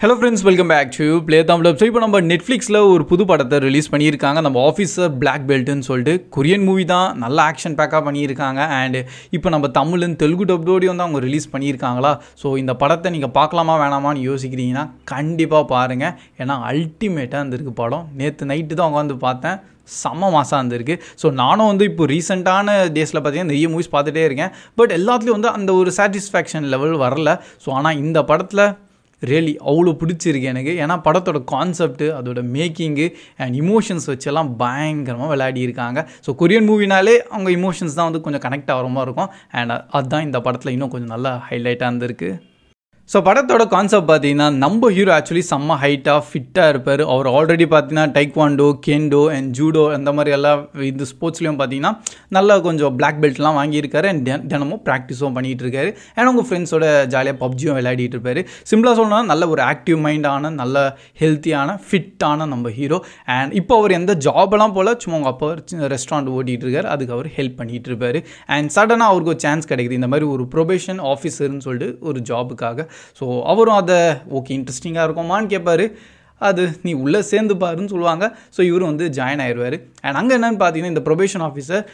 hello friends welcome back to play Tamil so இப்போ நம்ம நெட்ஃப்ளிக்ஸில் ஒரு புது படத்தை ரிலீஸ் பண்ணியிருக்காங்க நம்ம ஆஃபீஸர் பிளாக் பெல்ட்டுன்னு சொல்லிட்டு கொரியன் மூவி தான் நல்ல ஆக்ஷன் பேக்காக பண்ணியிருக்காங்க அண்டு இப்போ நம்ம தமிழ் தெலுங்கு டப்டோடி வந்து அவங்க ரிலீஸ் பண்ணியிருக்காங்களா ஸோ இந்த படத்தை நீங்கள் பார்க்கலாமா வேணாமான்னு யோசிக்கிறீங்கன்னா கண்டிப்பாக பாருங்கள் ஏன்னா அல்டிமேட்டாக இருந்திருக்கு படம் நேற்று நைட்டு தான் உட்காந்து பார்த்தேன் செம்ம மாதம் இருந்திருக்கு ஸோ நானும் வந்து இப்போ ரீசெண்டான டேஸில் பார்த்தீங்கன்னா நிறைய மூவிஸ் பார்த்துட்டே இருக்கேன் பட் எல்லாத்துலேயும் வந்து அந்த ஒரு சாட்டிஸ்ஃபேக்ஷன் லெவல் வரல ஸோ ஆனால் இந்த படத்தில் ரியலி அவ்வளோ பிடிச்சிருக்கு எனக்கு ஏன்னா படத்தோட கான்செப்ட்டு அதோட மேக்கிங்கு அண்ட் இமோஷன்ஸ் வச்செல்லாம் பயங்கரமாக விளையாடி இருக்காங்க ஸோ கொரியன் மூவினாலே அவங்க இமோஷன்ஸ் தான் வந்து கொஞ்சம் கனெக்ட் ஆகிற மாதிரி இருக்கும் அண்ட் அதுதான் இந்த படத்தில் இன்னும் கொஞ்சம் நல்லா ஹைலைட்டாக இருந்திருக்கு ஸோ படத்தோட கான்செப்ட் பார்த்தீங்கன்னா நம்ம ஹீரோ ஆக்சுவலி செம்ம ஹைட்டாக ஃபிட்டாக இருப்பார் அவர் ஆல்ரெடி பார்த்தீங்கன்னா டைக்வாண்டோ கேண்டோ அண்ட் ஜூடோ அந்த மாதிரி எல்லாம் இந்த ஸ்போர்ட்ஸ்லேயும் பார்த்தீங்கன்னா நல்லா கொஞ்சம் பிளாக் பெல்ட்லாம் வாங்கியிருக்காரு அண்ட் தினமும் ப்ராக்டிஸும் பண்ணிகிட்டு இருக்காரு அண்ட் உங்கள் ஃப்ரெண்ட்ஸோட ஜாலியாக பப்ஜியும் விளையாடிட்டு இருப்பார் சிம்பிளாக சொல்லணும்னா நல்ல ஒரு ஆக்டிவ் மைண்டான நல்ல ஹெல்த்தியான ஃபிட்டான நம்ம ஹீரோ அண்ட் இப்போ அவர் எந்த ஜாபெல்லாம் போல் சும்மா உங்கள் அப்பா ரெஸ்டாரண்ட் ஓட்டிகிட்டு இருக்காரு அதுக்கு அவர் ஹெல்ப் பண்ணிகிட்டு இருப்பார் அண்ட் சடனாக அவருக்கு ஒரு சான்ஸ் கிடைக்குது இந்த மாதிரி ஒரு ப்ரொபேஷன் ஆஃபீஸர்னு சொல்லிட்டு ஒரு ஜாபுக்காக ஸோ அவரும் அதை ஓகே இன்ட்ரெஸ்டிங்காக இருக்குமான்னு கேட்பார் அது நீ உள்ளே சேர்ந்து பாருன்னு சொல்லுவாங்க ஸோ இவரும் வந்து ஜாயின் ஆயிடுவார் அண்ட் அங்கே என்னென்னு பார்த்தீங்கன்னா இந்த ப்ரொபேஷன் ஆஃபீஸர்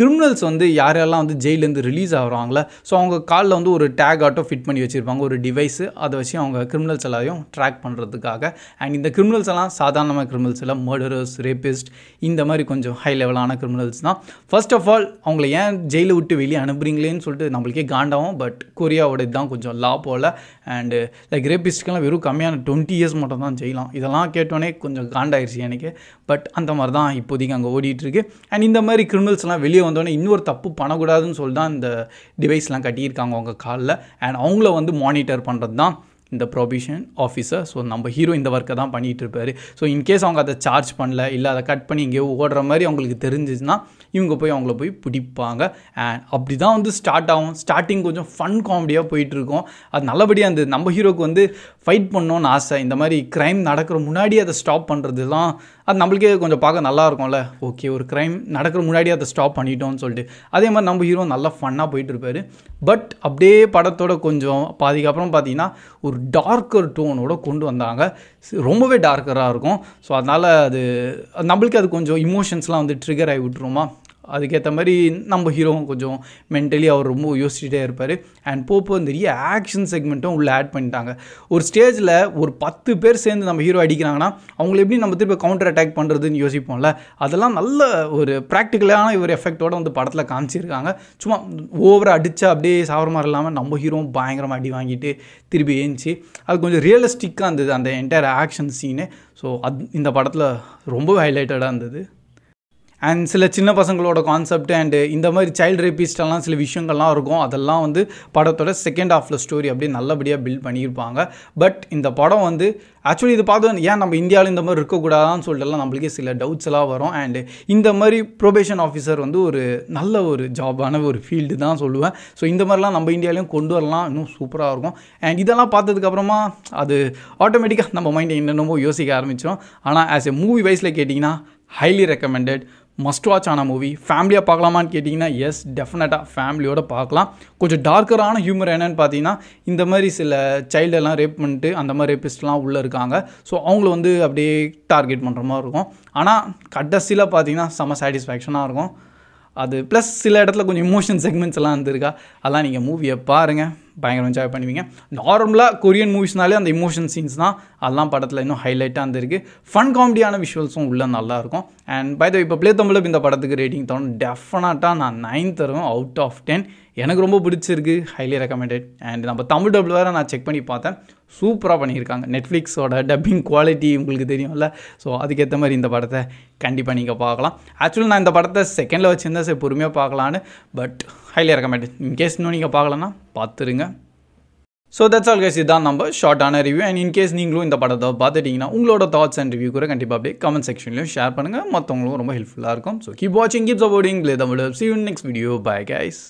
கிரிமினல்ஸ் வந்து யாரெல்லாம் வந்து ஜெயிலேருந்து ரிலீஸ் ஆகிறாங்களோ ஸோ அவங்க காலில் வந்து ஒரு டேக் ஆட்டோ ஃபிட் பண்ணி வச்சுருப்பாங்க ஒரு டிவைஸு அதை வச்சு அவங்க கிரிமினல்ஸ் எல்லாரையும் ட்ராக் பண்ணுறதுக்காக அண்ட் இந்த கிரிமினல்ஸ் எல்லாம் சாதாரணமாக கிரிமினல்ஸ் எல்லாம் மர்டரர்ஸ் ரேபிஸ்ட் இந்த மாதிரி கொஞ்சம் ஹை லெவலான கிரிமினல்ஸ் தான் ஃபர்ஸ்ட் ஆஃப் ஆல் அவங்கள ஏன் ஜெயிலை விட்டு வெளியே அனுப்புறீங்களேன்னு சொல்லிட்டு நம்மளுக்கே காண்டாவும் பட் கொரியாவோட இதுதான் கொஞ்சம் லா போல் அண்டு லைக் ரேபிஸ்ட்க்கெல்லாம் வெறும் கம்மியான டுவெண்ட்டி இயர்ஸ் மட்டும் தான் ஜெயிலாம் இதெல்லாம் கேட்டோன்னே கொஞ்சம் காண்டாயிருச்சு எனக்கு பட் அந்த மாதிரி தான் இப்போதைக்கு அங்கே ஓடிட்டுருக்கு அண்ட் இந்த மாதிரி கிரிமினல்ஸ்லாம் வெளியே வந்தோடனே இன்னொரு தப்பு பண்ணக்கூடாதுன்னு சொல்லி தான் இந்த டிவைஸ்லாம் கட்டியிருக்காங்க அவங்க காலில் அண்ட் அவங்கள வந்து மானிட்டர் பண்ணுறது தான் இந்த ப்ரொபிஷன் ஆஃபீஸர் ஸோ நம்ம ஹீரோ இந்த ஒர்க்கை தான் பண்ணிகிட்டு இருப்பார் ஸோ இன்கேஸ் அவங்க அதை சார்ஜ் பண்ணல இல்லை அதை கட் பண்ணி இங்கேயோ ஓடுற மாதிரி அவங்களுக்கு தெரிஞ்சிச்சுன்னா இவங்க போய் அவங்கள போய் பிடிப்பாங்க அண்ட் அப்படி தான் வந்து ஸ்டார்ட் ஆகும் ஸ்டார்டிங் கொஞ்சம் ஃபன் காமெடியாக போயிட்டுருக்கோம் அது நல்லபடியாக அந்த நம்ம ஹீரோக்கு வந்து ஃபைட் பண்ணோன்னு ஆசை இந்த மாதிரி க்ரைம் நடக்கிற முன்னாடி அதை ஸ்டாப் பண்ணுறதுலாம் அது நம்மளுக்கே கொஞ்சம் பார்க்க நல்லா இருக்கும்ல ஓகே ஒரு க்ரைம் நடக்கிற முன்னாடி அதை ஸ்டாப் பண்ணிட்டோம்னு சொல்லிட்டு அதே மாதிரி நம்ம ஹீரோ நல்லா ஃபன்னாக போயிட்டு இருப்பார் பட் அப்படியே படத்தோட கொஞ்சம் பாதிக்கு பார்த்தீங்கன்னா ஒரு டார்க்கர் டோனோட கொண்டு வந்தாங்க ரொம்பவே டார்க்கராக இருக்கும் ஸோ அதனால் அது நம்மளுக்கு அது கொஞ்சம் இமோஷன்ஸ்லாம் வந்து ட்ரிகர் ஆகி விட்டுருமா அதுக்கேற்ற மாதிரி நம்ம ஹீரோவும் கொஞ்சம் மென்டலி அவர் ரொம்ப யோசிச்சுட்டே இருப்பார் அண்ட் போப்போ நிறைய ஆக்ஷன் செக்மெண்ட்டும் உள்ளே ஆட் பண்ணிட்டாங்க ஒரு ஸ்டேஜில் ஒரு பத்து பேர் சேர்ந்து நம்ம ஹீரோ அடிக்கிறாங்கன்னா அவங்கள எப்படி நம்ம திருப்பி கவுண்டர் அட்டாக் பண்ணுறதுன்னு யோசிப்போம்ல அதெல்லாம் நல்ல ஒரு ப்ராக்டிக்கலான ஒரு எஃபெக்டோடு வந்து படத்தில் காமிச்சிருக்காங்க சும்மா ஓவராக அடித்தா அப்படியே சாவர மாதிரி இல்லாமல் நம்ம ஹீரோவும் பயங்கரமாக அடி வாங்கிட்டு திருப்பி ஏஞ்சி அது கொஞ்சம் ரியலிஸ்டிக்காக இருந்தது அந்த என்டையர் ஆக்ஷன் சீனு ஸோ அது இந்த படத்தில் ரொம்பவே ஹைலைட்டடாக இருந்தது அண்ட் சில சின்ன பசங்களோட கான்செப்ட் அண்டு இந்த மாதிரி சைல்டு ரேபிஸ்டெல்லாம் சில விஷயங்கள்லாம் இருக்கும் அதெல்லாம் வந்து படத்தோட செகண்ட் ஆஃபில் ஸ்டோரி அப்படியே நல்லபடியாக பில்ட் பண்ணியிருப்பாங்க பட் இந்த படம் வந்து ஆக்சுவலி இது பார்த்து ஏன் நம்ம இந்தியாவில் இந்த மாதிரி இருக்கக்கூடாதான்னு சொல்லிட்டுலாம் நம்மளுக்கே சில டவுட்ஸ் எல்லாம் வரும் அண்டு இந்த மாதிரி ப்ரொபேஷன் ஆஃபீஸர் வந்து ஒரு நல்ல ஒரு ஜாபான ஒரு ஃபீல்டு தான் சொல்லுவேன் ஸோ இந்த மாதிரிலாம் நம்ம இந்தியாவிலையும் கொண்டு வரலாம் இன்னும் சூப்பராக இருக்கும் அண்ட் இதெல்லாம் பார்த்ததுக்கப்புறமா அது ஆட்டோமேட்டிக்காக நம்ம மைண்டை என்னென்னமோ யோசிக்க ஆரம்பிச்சிடும் ஆனால் ஆஸ் எ மூவி வைஸில் கேட்டிங்கன்னா ஹைலி ரெக்கமெண்டட் மஸ்ட் வாட்ச் ஆன மூவி ஃபேமிலியாக பார்க்கலாமான்னு கேட்டிங்கன்னா எஸ் டெஃபினட்டாக ஃபேமிலியோடு பார்க்கலாம் கொஞ்சம் டார்க்கரான ஹியூமர் என்னென்னு பார்த்தீங்கன்னா இந்த மாதிரி சில சைல்டெல்லாம் ரேப் பண்ணிட்டு அந்த மாதிரி ரேபிஸ்ட்லாம் உள்ளே இருக்காங்க ஸோ அவங்கள வந்து அப்படியே டார்கெட் பண்ணுற மாதிரி இருக்கும் ஆனால் கடைசியில் பார்த்தீங்கன்னா செம்ம சாட்டிஸ்ஃபேக்ஷனாக இருக்கும் அது ப்ளஸ் சில இடத்துல கொஞ்சம் இமோஷன் செக்மெண்ட்ஸ் எல்லாம் இருந்திருக்கா அதெல்லாம் நீங்கள் மூவியை பாருங்கள் பயங்கரம் என்ஜாய் பண்ணுவீங்க நார்மலாக கொரியன் மூவிஸ்னாலே அந்த இமோஷன் சீன்ஸ் தான் அதெல்லாம் படத்தில் இன்னும் ஹைலைட்டாக இருந்திருக்கு ஃபன் காமெடியான விஷுவல்ஸும் உள்ளே நல்லாயிருக்கும் அண்ட் பை த இப்போ பிளே தமிழப் இந்த படத்துக்கு ரேட்டிங் தரணும் டெஃபினட்டாக நான் நைன் தருவேன் அவுட் ஆஃப் டென் எனக்கு ரொம்ப பிடிச்சிருக்கு ஹைலி ரெக்கமெண்டட் அண்ட் நம்ம தமிழ் டபுள் வேறு நான் செக் பண்ணி பார்த்தேன் சூப்பராக பண்ணியிருக்காங்க நெட்ஃப்ளிக்ஸோட டப்பிங் குவாலிட்டி உங்களுக்கு தெரியும்ல ஸோ அதுக்கேற்ற மாதிரி இந்த படத்தை கண்டிப்பாக நீங்கள் பார்க்கலாம் ஆக்சுவலி நான் இந்த படத்தை செகண்டில் வச்சுருந்தேன் சரி பொறுமையாக பார்க்கலான்னு பட் ஹைலி இன் இன்கேஸ் இன்னும் நீங்கள் பார்க்கலன்னா பார்த்துருங்க ஸோ தட்ஸ் ஆல் கேஸ் இதுதான் நம்ம ஷார்ட்டான ரிவ்யூ அண்ட் இன்கேஸ் நீங்களும் இந்த படத்தை பார்த்துட்டிங்கன்னா உங்களோட தாட்ஸ் அண்ட் ரிவ்யூ கூட கண்டிப்பாக அப்படியே கமெண்ட் செக்ஷன்லையும் ஷேர் பண்ணுங்கள் மற்றவங்களும் ரொம்ப ஹெல்ப்ஃபுல்லாக இருக்கும் ஸோ கீப் வாட்சிங் keep supporting play Tamil see you next video bye guys